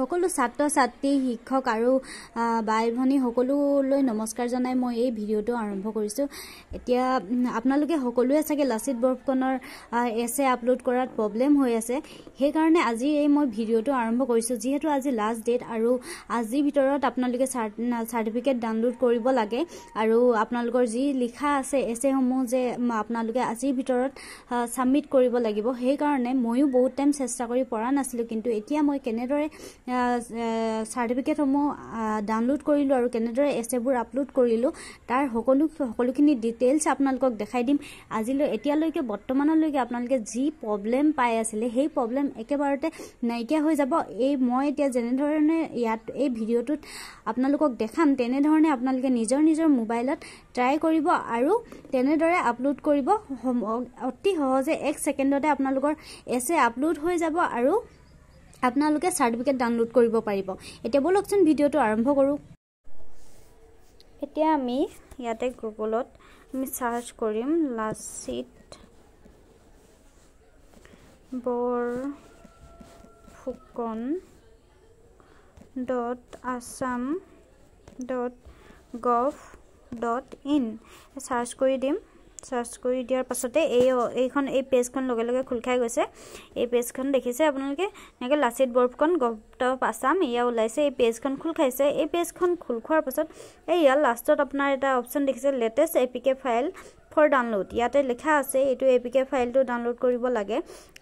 সকলো ছাত্ৰ ছাত্ৰী শিক্ষক আৰু বাই ভনী সকলোলৈ নমস্কাৰ জনাই মই এই ভিডিঅ'টো আৰম্ভ কৰিছোঁ এতিয়া আপোনালোকে সকলোৱে চাগে লাচিত বৰফুকনৰ এ আপলোড কৰাত প্ৰব্লেম হৈ আছে সেইকাৰণে আজি এই মই ভিডিঅ'টো আৰম্ভ কৰিছোঁ যিহেতু আজি লাষ্ট ডেট আৰু আজিৰ ভিতৰত আপোনালোকে চাৰ্টিফিকেট ডাউনলোড কৰিব লাগে আৰু আপোনালোকৰ যি লিখা আছে এছ এসমূহ যে আপোনালোকে আজিৰ ভিতৰত ছাবমিট কৰিব লাগিব সেইকাৰণে ময়ো বহুত টাইম চেষ্টা কৰি পৰা নাছিলোঁ কিন্তু এতিয়া মই কেনেদৰে চাৰ্টিফিকেটসমূহ ডাউনলোড কৰিলোঁ আৰু কেনেদৰে এছ এবোৰ আপলোড কৰিলোঁ তাৰ সকলো সকলোখিনি ডিটেইলছ আপোনালোকক দেখাই দিম আজিলৈ এতিয়ালৈকে বৰ্তমানলৈকে আপোনালোকে যি প্ৰব্লেম পাই আছিলে সেই প্ৰব্লেম একেবাৰতে নাইকিয়া হৈ যাব এই মই এতিয়া যেনেধৰণে ইয়াত এই ভিডিঅ'টোত আপোনালোকক দেখাম তেনেধৰণে আপোনালোকে নিজৰ নিজৰ মোবাইলত ট্ৰাই কৰিব আৰু তেনেদৰে আপলোড কৰিব অতি সহজে এক ছেকেণ্ডতে আপোনালোকৰ এছ এ আপলোড হৈ যাব আৰু আপোনালোকে চাৰ্টিফিকেট ডাউনলোড কৰিব পাৰিব এতিয়া বলকচোন ভিডিঅ'টো আৰম্ভ কৰোঁ এতিয়া আমি ইয়াতে গুগলত আমি চাৰ্চ কৰিম Lachit Borphukan dot Assam dot gov dot in search কৰি দিম চাৰ্চ কৰি দিয়াৰ পাছতে এই এইখন এই পেজখন লগে লগে খোল খাই গৈছে এই পেজখন দেখিছে আপোনালোকে এনেকৈ লাচিত বৰফুকন গপ্ত আছাম এয়া ওলাইছে এই পেজখন খোল খাইছে এই পেজখন খোল খোৱাৰ পাছত এই ইয়াৰ লাষ্টত আপোনাৰ এটা অপশ্যন দেখিছে latest A P K file for download ইয়াতে লিখা আছে এইটো এ পি কে ফাইলটো ডাউনলোড কৰিব লাগে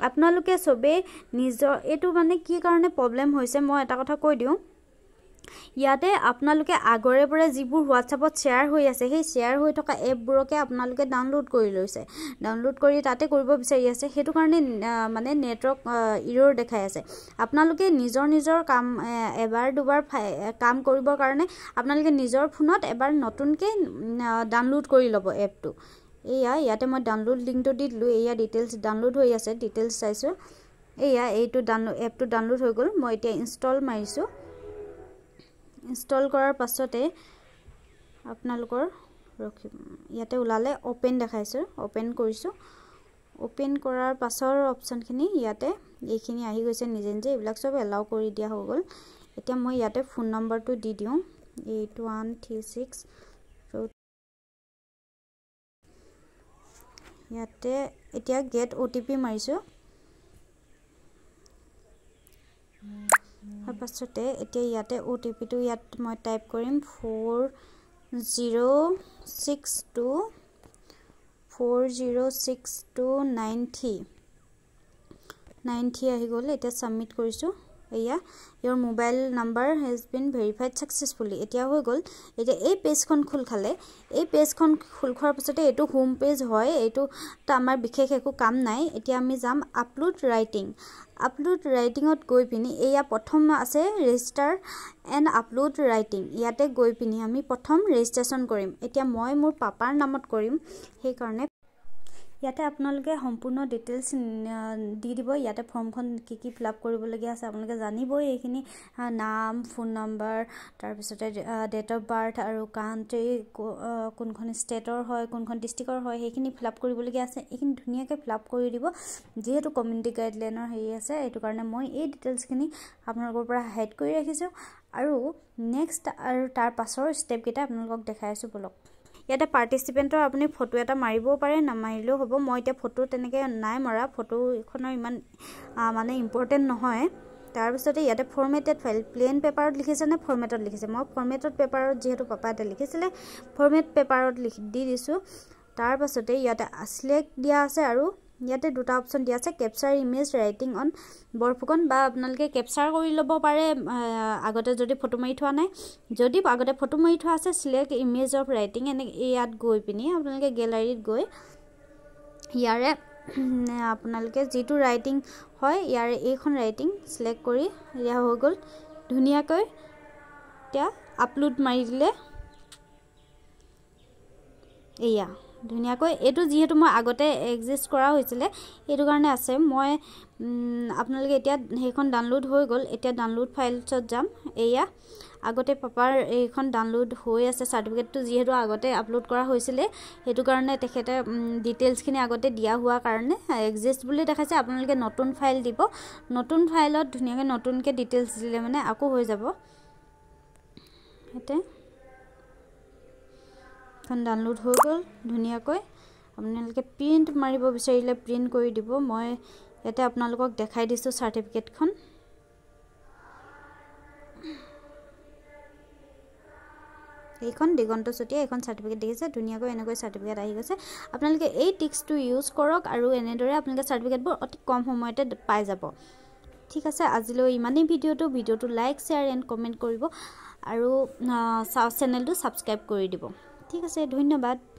আপোনালোকে চবেই নিজৰ এইটো মানে কি কাৰণে প্ৰব্লেম হৈছে মই এটা কথা কৈ দিওঁ ইয়াতে আপোনালোকে আগৰে পৰা যিবোৰ হোৱাটছআপত শ্বেয়াৰ হৈ আছে সেই শ্বেয়াৰ হৈ থকা এপবোৰকে আপোনালোকে ডাউনলোড কৰি লৈছে ডাউনলোড কৰি তাতে কৰিব বিচাৰি আছে সেইটো কাৰণে মানে নেটৱৰ্ক ইৰ'ৰ দেখাই আছে আপোনালোকে নিজৰ নিজৰ কাম এবাৰ দুবাৰ কাম কৰিবৰ কাৰণে আপোনালোকে নিজৰ ফোনত এবাৰ নতুনকৈ ডাউনলোড কৰি ল'ব এপটো এয়া ইয়াতে মই ডাউনলোড লিংকটো দি দিলোঁ এয়া ডিটেইলছ ডাউনলোড হৈ আছে ডিটেইলছ চাইছোঁ এয়া এইটো ডাউনলোড এপটো ডাউনলোড হৈ গ'ল মই এতিয়া ইনষ্টল মাৰিছোঁ ইনষ্টল কৰাৰ পাছতে আপোনালোকৰ ৰখি ইয়াতে ওলালে অ'পেন দেখাইছোঁ অ'পেন কৰিছোঁ অ'পেন কৰাৰ পাছৰ অপশ্যনখিনি ইয়াতে এইখিনি আহি গৈছে নিজে নিজে এইবিলাক চব এলাউ কৰি দিয়া হৈ গ'ল এতিয়া মই ইয়াতে ফোন নম্বৰটো দি দিওঁ এইট ওৱান থ্ৰী ছিক্স ইয়াতে এতিয়া গেট অ' টি পি মাৰিছোঁ তাৰপাছতে এতিয়া ইয়াতে অ' টি পিটো ইয়াত মই টাইপ কৰিম four zero' six two four zero' six two nine three nine three আহি গ'ল এতিয়া ছাবমিট কৰিছোঁ এয়া ইয়াৰ mobile number has been verified successfully এতিয়া হৈ গ'ল এতিয়া এই পেজখন খোল খালে এই পেজখন খোল খোৱাৰ পিছতে এইটো হোম পেজ হয় এইটো আমাৰ বিশেষ একো কাম নাই এতিয়া আমি যাম আপলোড ৰাইটিং আপলোড ৰাইটিঙত গৈ পিনি এয়া প্ৰথম আছে ৰেজিষ্টাৰ এণ্ড আপলোড ৰাইটিং ইয়াতে গৈ পিনি আমি প্ৰথম ৰেজিষ্ট্ৰেশ্যন কৰিম এতিয়া মই মোৰ পাপাৰ নামত কৰিম সেইকাৰণে ইয়াতে আপোনালোকে সম্পূৰ্ণ ডিটেইলছ দি দিব ইয়াতে ফৰ্মখন কি কি ফিল আপ কৰিবলগীয়া আছে আপোনালোকে জানিবই এইখিনি নাম ফোন নম্বৰ তাৰপিছতে ডেট অফ বাৰ্থ আৰু কাণ্ট্ৰি কোনখন ষ্টেটৰ হয় কোনখন ডিষ্ট্ৰিক্টৰ হয় সেইখিনি ফিল আপ কৰিবলগীয়া আছে এইখিনি ধুনীয়াকৈ ফিল আপ কৰি দিব যিহেতু কমিউনিটি গাইডলাইনৰ হেৰি আছে সেইটো কাৰণে মই এই ডিটেইলছখিনি আপোনালোকৰ পৰা হাইড কৰি ৰাখিছোঁ আৰু নেক্সট আৰু তাৰ পাছৰ ষ্টেপকেইটা আপোনালোকক দেখাই আছোঁ বলক ইয়াতে পাৰ্টিচিপেণ্টৰ আপুনি ফটো এটা মাৰিবও পাৰে নামাৰিলেও হ'ব মই এতিয়া ফটো তেনেকৈ নাই মৰা ফটোখনৰ ইমান মানে ইম্পৰ্টেণ্ট নহয় তাৰপিছতে ইয়াতে ফৰ্মেটেড ফাইল প্লেইন পেপাৰত লিখিছেনে ফৰ্মেটত লিখিছে মই ফৰ্মেটত পেপাৰত যিহেতু পাপা এটা লিখিছিলে ফৰ্মেট পেপাৰত লিখি দি দিছোঁ তাৰপাছতে ইয়াতে চিলেক্ট দিয়া আছে আৰু ইয়াতে দুটা অপশ্যন দিয়া আছে capture image writing on Borphukan বা আপোনালোকে কেপচাৰ কৰি ল'ব পাৰে আগতে যদি ফটো মাৰি থোৱা নাই যদি আগতে ফটো মাৰি থোৱা আছে চিলেক্ট ইমেজ অফ ৰাইটিং এনে ইয়াত গৈ পিনি আপোনালোকে গেলাৰীত গৈ ইয়াৰে আপোনালোকে যিটো ৰাইটিং হয় ইয়াৰে এইখন ৰাইটিং চিলেক্ট কৰি ইয়াৰ হৈ গ'ল ধুনীয়াকৈ এতিয়া আপলোড মাৰি দিলে এয়া ধুনীয়াকৈ এইটো যিহেতু মই আগতে এক্সিষ্ট কৰা হৈছিলে এইটো কাৰণে আছে মই আপোনালোকে এতিয়া সেইখন ডাউনলোড হৈ গ'ল এতিয়া ডাউনলোড ফাইলছত যাম এয়া আগতে পাপাৰ এইখন ডাউনলোড হৈ আছে চাৰ্টিফিকেটটো যিহেতু আগতে আপলোড কৰা হৈছিলে সেইটো কাৰণে তেখেতে ডিটেইলছখিনি আগতে দিয়া হোৱা কাৰণে এক্সিষ্ট বুলি দেখাইছে আপোনালোকে নতুন ফাইল দিব নতুন ফাইলত ধুনীয়াকৈ নতুনকৈ ডিটেইলছ দিলে মানে আকৌ হৈ যাব এতিয়া কিতাপখন ডাউনলোড হৈ গ'ল ধুনীয়াকৈ আপোনালোকে প্ৰিণ্ট মাৰিব বিচাৰিলে প্ৰিণ্ট কৰি দিব মই ইয়াতে আপোনালোকক দেখাই দিছোঁ চাৰ্টিফিকেটখন এইখন দিগন্ত চুতীয়া এইখন চাৰ্টিফিকেট দেখিছে ধুনীয়াকৈ এনেকৈ চাৰ্টিফিকেট আহি গৈছে আপোনালোকে এই টিক্সটো ইউজ কৰক আৰু এনেদৰে আপোনালোকে চাৰ্টিফিকেটবোৰ অতি কম সময়তে পাই যাব ঠিক আছে আজিলৈ ইমানেই ভিডিঅ'টো ভিডিঅ'টো লাইক শ্বেয়াৰ এণ্ড কমেণ্ট কৰিব আৰু চেনেলটো ছাবস্ক্ৰাইব কৰি দিব ঠিক আছে ধন্যবাদ